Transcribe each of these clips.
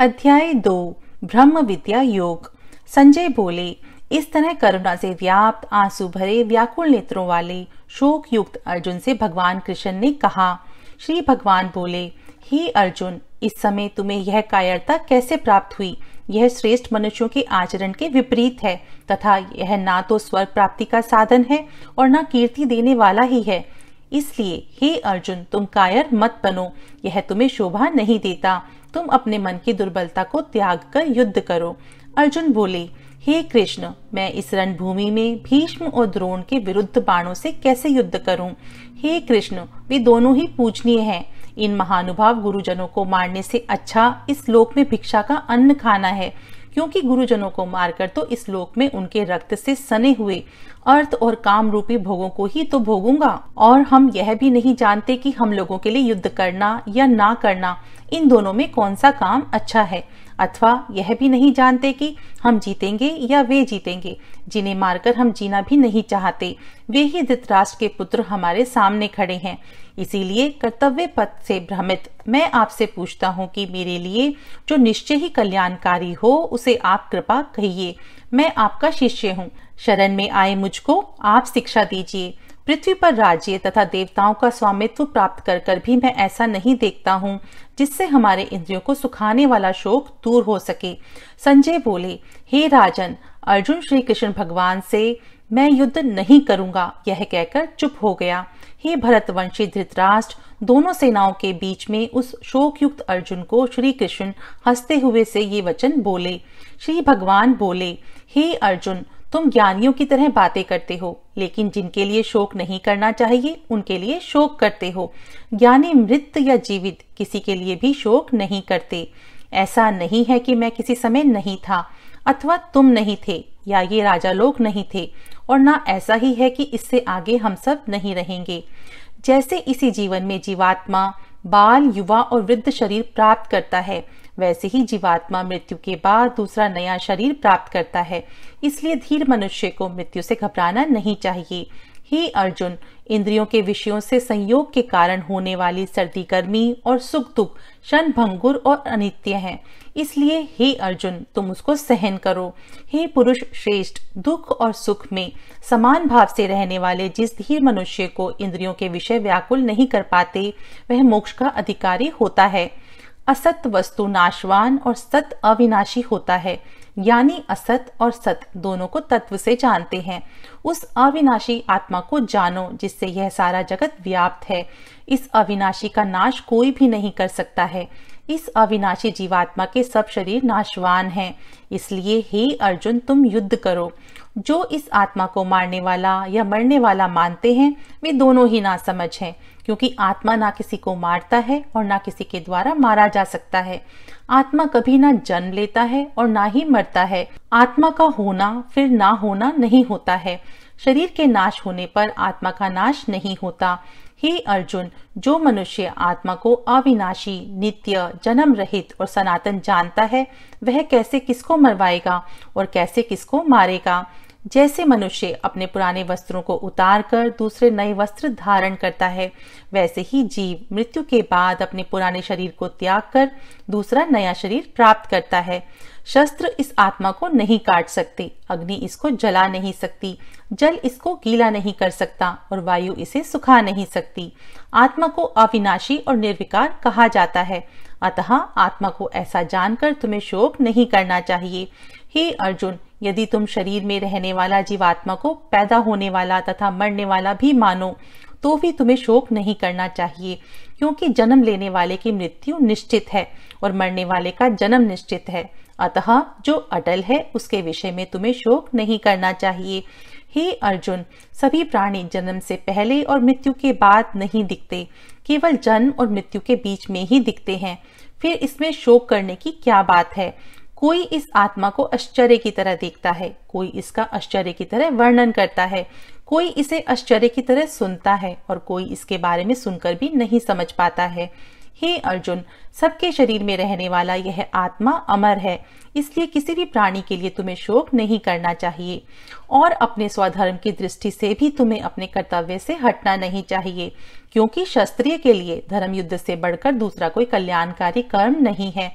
अध्याय दो ब्रह्म विद्या योग संजय बोले इस तरह करुणा से व्याप्त आंसू भरे व्याकुल नेत्रों वाले शोक युक्त अर्जुन से भगवान कृष्ण ने कहा श्री भगवान बोले हे अर्जुन इस समय तुम्हें यह कायरता कैसे प्राप्त हुई यह श्रेष्ठ मनुष्यों के आचरण के विपरीत है तथा यह ना तो स्वर्ग प्राप्ति का साधन है और ना कीर्ति देने वाला ही है इसलिए हे अर्जुन तुम कायर मत बनो यह तुम्हें शोभा नहीं देता तुम अपने मन की दुर्बलता को त्याग कर युद्ध करो अर्जुन बोले हे कृष्ण मैं इस रणभूमि में भीष्म और द्रोण के विरुद्ध बाणों से कैसे युद्ध करूं? हे कृष्ण वे दोनों ही पूजनीय हैं। इन महानुभाव गुरुजनों को मारने से अच्छा इस लोक में भिक्षा का अन्न खाना है क्योंकि गुरुजनों को मारकर तो इस लोक में उनके रक्त से सने हुए अर्थ और काम रूपी भोगों को ही तो भोगूंगा और हम यह भी नहीं जानते कि हम लोगों के लिए युद्ध करना या ना करना इन दोनों में कौन सा काम अच्छा है अथवा यह भी नहीं जानते कि हम जीतेंगे या वे जीतेंगे जिन्हें मारकर हम जीना भी नहीं चाहते वे ही धृतराष्ट्र के पुत्र हमारे सामने खड़े हैं इसीलिए कर्तव्य पथ से भ्रमित मैं आपसे पूछता हूँ कि मेरे लिए जो निश्चय ही कल्याणकारी हो उसे आप कृपा कहिए मैं आपका शिष्य हूँ शरण में आए मुझको आप शिक्षा दीजिए पृथ्वी पर राज्य तथा देवताओं का स्वामित्व प्राप्त कर कर भी मैं ऐसा नहीं देखता हूँ जिससे हमारे इंद्रियों को सुखाने वाला शोक दूर हो सके संजय बोले हे राजन अर्जुन श्री कृष्ण भगवान से मैं युद्ध नहीं करूंगा यह कहकर चुप हो गया हे भरतवंशी धृतराष्ट्र दोनों सेनाओं के बीच में उस शोक युक्त अर्जुन को श्री कृष्ण हंसते हुए से ये वचन बोले श्री भगवान बोले हे अर्जुन तुम ज्ञानियों की तरह बातें करते हो लेकिन जिनके लिए शोक नहीं करना चाहिए उनके लिए शोक करते हो ज्ञानी मृत या जीवित किसी के लिए भी शोक नहीं करते ऐसा नहीं है कि मैं किसी समय नहीं था अथवा तुम नहीं थे या ये राजा लोग नहीं थे और ना ऐसा ही है कि इससे आगे हम सब नहीं रहेंगे जैसे इसी जीवन में जीवात्मा बाल युवा और वृद्ध शरीर प्राप्त करता है वैसे ही जीवात्मा मृत्यु के बाद दूसरा नया शरीर प्राप्त करता है इसलिए धीर मनुष्य को मृत्यु से घबराना नहीं चाहिए हे अर्जुन इंद्रियों के विषयों से संयोग के कारण होने वाली सर्दी गर्मी और सुख दुख क्षण भंगुर और अनित्य है इसलिए हे अर्जुन तुम उसको सहन करो हे पुरुष श्रेष्ठ दुख और सुख में समान भाव से रहने वाले जिस धीर मनुष्य को इंद्रियों के विषय व्याकुल नहीं कर पाते वह मोक्ष का अधिकारी होता है असत वस्तु नाशवान और सत अविनाशी होता है यानी असत और सत दोनों को तत्व से जानते हैं उस अविनाशी आत्मा को जानो जिससे यह सारा जगत व्याप्त है इस अविनाशी का नाश कोई भी नहीं कर सकता है इस अविनाशी जीवात्मा के सब शरीर नाशवान हैं इसलिए हे अर्जुन तुम युद्ध करो जो इस आत्मा को मारने वाला या मरने वाला मानते हैं वे दोनों ही ना समझ हैं क्योंकि आत्मा ना किसी को मारता है और ना किसी के द्वारा मारा जा सकता है आत्मा कभी ना जन्म लेता है और ना ही मरता है आत्मा का होना फिर ना होना नहीं होता है शरीर के नाश होने पर आत्मा का नाश नहीं होता हे अर्जुन जो मनुष्य आत्मा को अविनाशी नित्य जन्म रहित और सनातन जानता है वह कैसे किसको मरवाएगा और कैसे किसको मारेगा जैसे मनुष्य अपने पुराने वस्त्रों को उतार कर दूसरे नए वस्त्र धारण करता है वैसे ही जीव मृत्यु के बाद अपने पुराने शरीर को त्याग कर दूसरा नया शरीर प्राप्त करता है शस्त्र इस आत्मा को नहीं काट सकते अग्नि इसको जला नहीं सकती जल इसको गीला नहीं कर सकता और वायु इसे सुखा नहीं सकती आत्मा को अविनाशी और निर्विकार कहा जाता है अतः आत्मा को ऐसा जानकर तुम्हें शोक नहीं करना चाहिए हे अर्जुन यदि तुम शरीर में रहने वाला जीवात्मा को पैदा होने वाला तथा मरने वाला भी मानो तो भी तुम्हें शोक नहीं करना चाहिए क्योंकि जन्म लेने वाले की मृत्यु निश्चित है और मरने वाले का जन्म निश्चित है अतः जो अटल है उसके विषय में तुम्हें शोक नहीं करना चाहिए हे अर्जुन सभी प्राणी जन्म से पहले और मृत्यु के बाद नहीं दिखते केवल जन्म और मृत्यु के बीच में ही दिखते हैं फिर इसमें शोक करने की क्या बात है कोई इस आत्मा को आश्चर्य की तरह देखता है कोई इसका आश्चर्य की तरह वर्णन करता है कोई इसे आश्चर्य की तरह सुनता है और कोई इसके बारे में सुनकर भी नहीं समझ पाता है हे अर्जुन सबके शरीर में रहने वाला यह आत्मा अमर है इसलिए किसी भी प्राणी के लिए तुम्हें शोक नहीं करना चाहिए और अपने स्वधर्म की दृष्टि से भी तुम्हें अपने कर्तव्य से हटना नहीं चाहिए क्योंकि शस्त्रीय के लिए धर्म युद्ध से बढ़कर दूसरा कोई कल्याणकारी कर्म नहीं है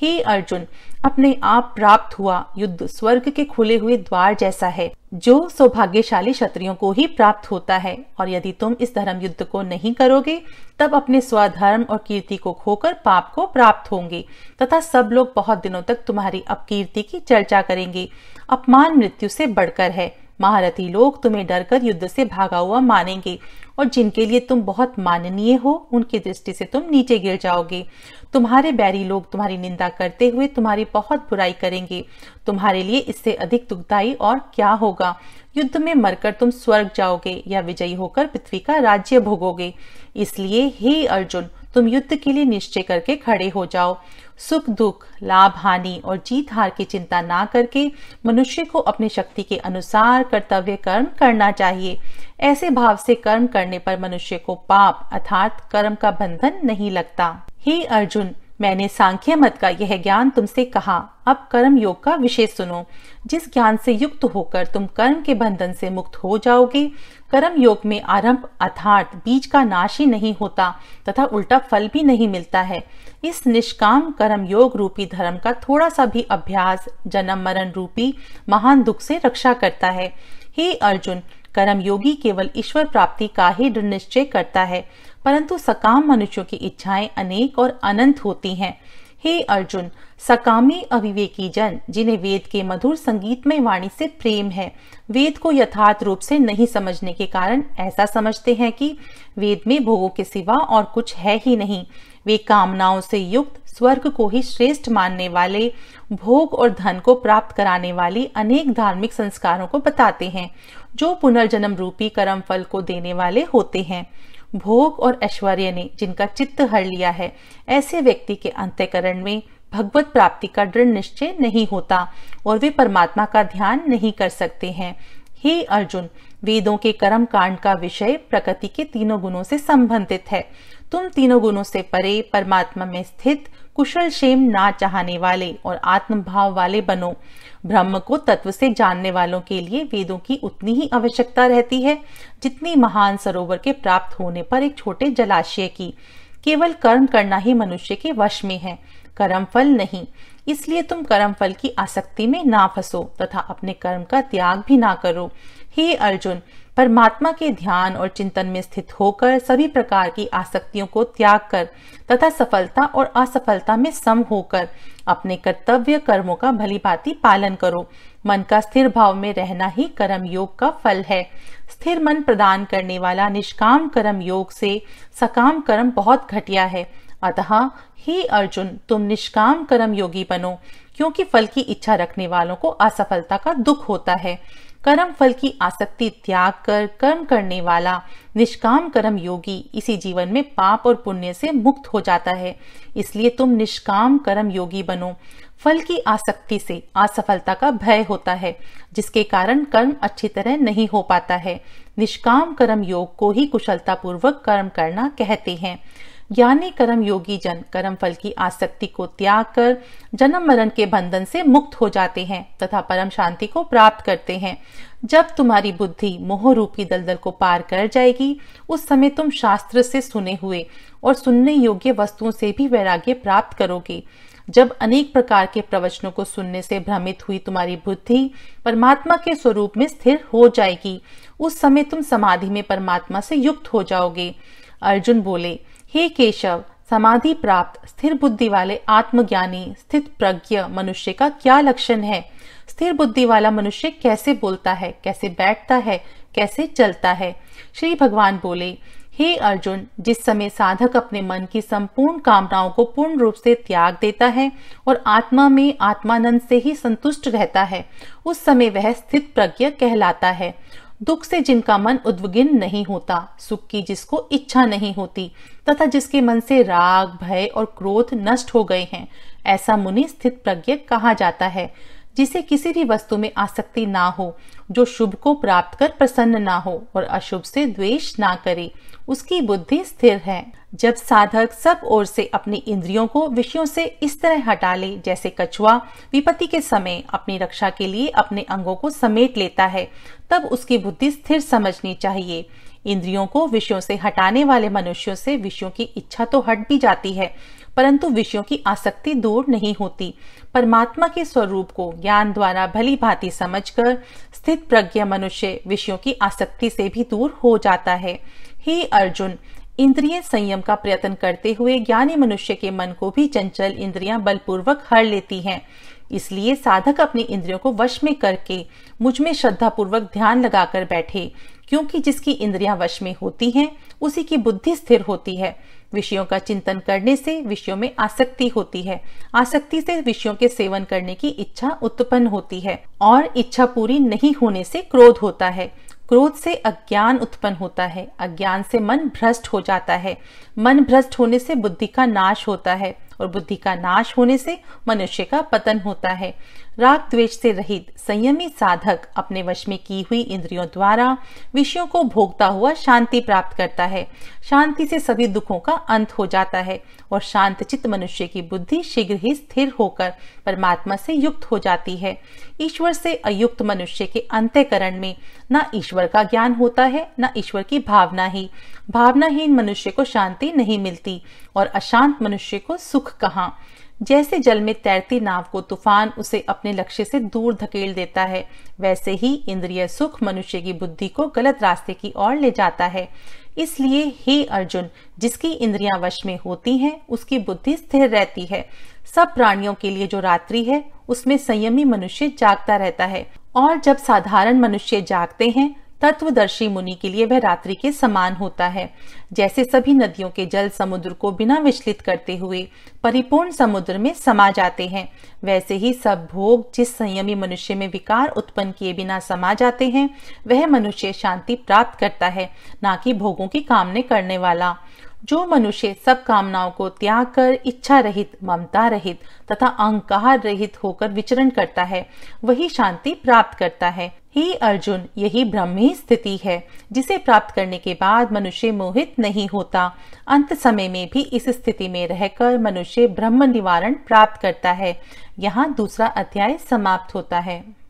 हे अर्जुन अपने आप प्राप्त हुआ युद्ध स्वर्ग के खुले हुए द्वार जैसा है जो सौभाग्यशाली क्षत्रियो को ही प्राप्त होता है और यदि तुम इस धर्म युद्ध को नहीं करोगे तब अपने स्वधर्म और कीर्ति को खोकर पाप को प्राप्त होंगे तथा सब लोग बहुत दिनों तक तुम्हारी अपकीर्ति की चर्चा करेंगे अपमान मृत्यु से बढ़कर है महारथी लोग तुम्हें डरकर युद्ध से भागा हुआ मानेंगे और जिनके लिए तुम बहुत माननीय हो उनकी दृष्टि से तुम नीचे गिर जाओगे तुम्हारे बैरी लोग तुम्हारी निंदा करते हुए तुम्हारी बहुत बुराई करेंगे तुम्हारे लिए इससे अधिक दुखदायी और क्या होगा युद्ध में मरकर तुम स्वर्ग जाओगे या विजयी होकर पृथ्वी का राज्य भोगोगे इसलिए हे अर्जुन तुम युद्ध के लिए निश्चय करके खड़े हो जाओ सुख दुख लाभ हानि और जीत हार की चिंता ना करके मनुष्य को अपनी शक्ति के अनुसार कर्तव्य कर्म करना चाहिए ऐसे भाव से कर्म करने पर मनुष्य को पाप अर्थात कर्म का बंधन नहीं लगता हे अर्जुन मैंने सांख्य मत का यह ज्ञान तुमसे कहा अब कर्म योग का विषय सुनो जिस ज्ञान से युक्त होकर तुम कर्म के बंधन से मुक्त हो जाओगे कर्म योग में आरंभ अर्थात बीज का नाश ही नहीं होता तथा उल्टा फल भी नहीं मिलता है इस निष्काम कर्म योग रूपी धर्म का थोड़ा सा भी अभ्यास जन्म मरण रूपी महान दुख से रक्षा करता है हे अर्जुन कर्म योगी केवल ईश्वर प्राप्ति का ही दृढ़ निश्चय करता है परंतु सकाम मनुष्यों की इच्छाएं अनेक और अनंत होती हैं हे अर्जुन सकामी अविवेकी जन जिन्हें वेद के मधुर संगीतमय वाणी से प्रेम है वेद को यथार्थ रूप से नहीं समझने के कारण ऐसा समझते हैं कि वेद में भोगों के सिवा और कुछ है ही नहीं वे कामनाओं से युक्त स्वर्ग को ही श्रेष्ठ मानने वाले भोग और धन को प्राप्त कराने वाले अनेक धार्मिक संस्कारों को बताते हैं जो पुनर्जन्म रूपी कर्म फल को देने वाले होते हैं भोग और ऐश्वर्य ने जिनका चित्त हर लिया है ऐसे व्यक्ति के अंत्यकरण में भगवत प्राप्ति का दृढ़ निश्चय नहीं होता और वे परमात्मा का ध्यान नहीं कर सकते हैं हे अर्जुन वेदों के कर्म कांड का विषय प्रकृति के तीनों गुणों से संबंधित है तुम तीनों गुणों से परे परमात्मा में स्थित कुशल क्षेम ना चाहने वाले और आत्मभाव वाले बनो ब्रह्म को तत्व से जानने वालों के लिए वेदों की उतनी ही आवश्यकता रहती है जितनी महान सरोवर के प्राप्त होने पर एक छोटे जलाशय की केवल कर्म करना ही मनुष्य के वश में है कर्म फल नहीं इसलिए तुम कर्म फल की आसक्ति में ना फंसो तथा अपने कर्म का त्याग भी ना करो हे अर्जुन परमात्मा के ध्यान और चिंतन में स्थित होकर सभी प्रकार की आसक्तियों को त्याग कर तथा सफलता और असफलता में सम होकर अपने कर्तव्य कर्मों का भली भांति पालन करो मन का स्थिर भाव में रहना ही कर्म योग का फल है स्थिर मन प्रदान करने वाला निष्काम कर्म योग से सकाम कर्म बहुत घटिया है अतः हे अर्जुन तुम निष्काम कर्म योगी बनो क्योंकि फल की इच्छा रखने वालों को असफलता का दुख होता है कर्म फल की आसक्ति त्याग कर कर्म करने वाला निष्काम कर्म योगी इसी जीवन में पाप और पुण्य से मुक्त हो जाता है इसलिए तुम निष्काम कर्म योगी बनो फल की आसक्ति से असफलता का भय होता है जिसके कारण कर्म अच्छी तरह नहीं हो पाता है निष्काम कर्म योग को ही कुशलता पूर्वक कर्म करना कहते हैं ज्ञानी कर्म योगी जन कर्म फल की आसक्ति को त्याग कर जन्म मरण के बंधन से मुक्त हो जाते हैं तथा परम शांति को प्राप्त करते हैं जब तुम्हारी बुद्धि मोह रूपी दलदल को पार कर जाएगी उस समय तुम शास्त्र से सुने हुए और सुनने योग्य वस्तुओं से भी वैराग्य प्राप्त करोगे जब अनेक प्रकार के प्रवचनों को सुनने से भ्रमित हुई तुम्हारी बुद्धि परमात्मा के स्वरूप में स्थिर हो जाएगी उस समय तुम समाधि में परमात्मा से युक्त हो जाओगे अर्जुन बोले हे केशव समाधि प्राप्त स्थिर बुद्धि वाले आत्मज्ञानी स्थित प्रज्ञ मनुष्य का क्या लक्षण है स्थिर बुद्धि वाला मनुष्य कैसे बोलता है कैसे बैठता है कैसे चलता है श्री भगवान बोले हे अर्जुन जिस समय साधक अपने मन की संपूर्ण कामनाओं को पूर्ण रूप से त्याग देता है और आत्मा में आत्मानंद से ही संतुष्ट रहता है उस समय वह स्थित प्रज्ञ कहलाता है दुख से जिनका मन उद्विग्न नहीं होता सुख की जिसको इच्छा नहीं होती तथा जिसके मन से राग भय और क्रोध नष्ट हो गए हैं ऐसा मुनि स्थित प्रज्ञ कहा जाता है जिसे किसी भी वस्तु में आसक्ति ना हो जो शुभ को प्राप्त कर प्रसन्न ना हो और अशुभ से द्वेष ना करे उसकी बुद्धि स्थिर है जब साधक सब ओर से अपनी इंद्रियों को विषयों से इस तरह हटा ले जैसे कछुआ विपत्ति के समय अपनी रक्षा के लिए अपने अंगों को समेट लेता है तब उसकी बुद्धि स्थिर समझनी चाहिए इंद्रियों को विषयों से हटाने वाले मनुष्यों से विषयों की इच्छा तो हट भी जाती है परंतु विषयों की आसक्ति दूर नहीं होती परमात्मा के स्वरूप को ज्ञान द्वारा भली भांति समझकर स्थित प्रज्ञ मनुष्य विषयों की आसक्ति से भी दूर हो जाता है हे अर्जुन इंद्रिय संयम का प्रयत्न करते हुए ज्ञानी मनुष्य के मन को भी चंचल इंद्रियां बलपूर्वक हर लेती हैं इसलिए साधक अपनी इंद्रियों को वश में करके मुझ में श्रद्धा पूर्वक ध्यान लगाकर बैठे क्योंकि जिसकी इंद्रियां वश में होती हैं उसी की बुद्धि स्थिर होती है विषयों का चिंतन करने से विषयों में आसक्ति होती है आसक्ति से विषयों के सेवन करने की इच्छा उत्पन्न होती है और इच्छा पूरी नहीं होने से क्रोध होता है क्रोध से अज्ञान उत्पन्न होता है अज्ञान से मन भ्रष्ट हो जाता है मन भ्रष्ट होने से बुद्धि का नाश होता है और बुद्धि का नाश होने से मनुष्य का पतन होता है राग द्वेष से रहित संयमी साधक अपने वश में की हुई इंद्रियों द्वारा विषयों को भोगता हुआ शांति प्राप्त करता है शांति से सभी दुखों का अंत हो जाता है और शांत चित्त मनुष्य की बुद्धि शीघ्र ही स्थिर होकर परमात्मा से युक्त हो जाती है ईश्वर से अयुक्त मनुष्य के अंत्यकरण में न ईश्वर का ज्ञान होता है न ईश्वर की भावना ही भावनाहीन मनुष्य को शांति नहीं मिलती और अशांत मनुष्य को सुख कहाँ जैसे जल में तैरती नाव को तूफान उसे अपने लक्ष्य से दूर धकेल देता है वैसे ही इंद्रिय सुख मनुष्य की बुद्धि को गलत रास्ते की ओर ले जाता है इसलिए हे अर्जुन जिसकी इंद्रियां वश में होती हैं उसकी बुद्धि स्थिर रहती है सब प्राणियों के लिए जो रात्रि है उसमें संयमी मनुष्य जागता रहता है और जब साधारण मनुष्य जागते हैं तत्वदर्शी मुनि के लिए वह रात्रि के समान होता है जैसे सभी नदियों के जल समुद्र को बिना विचलित करते हुए परिपूर्ण समुद्र में समा जाते हैं वैसे ही सब भोग जिस संयमी मनुष्य में विकार उत्पन्न किए बिना समा जाते हैं वह मनुष्य शांति प्राप्त करता है ना कि भोगों की कामने करने वाला जो मनुष्य सब कामनाओं को त्याग कर इच्छा रहित ममता रहित तथा अहंकार रहित होकर विचरण करता है वही शांति प्राप्त करता है ही अर्जुन यही ब्रह्मी स्थिति है जिसे प्राप्त करने के बाद मनुष्य मोहित नहीं होता अंत समय में भी इस स्थिति में रहकर मनुष्य ब्रह्म निवारण प्राप्त करता है यहाँ दूसरा अध्याय समाप्त होता है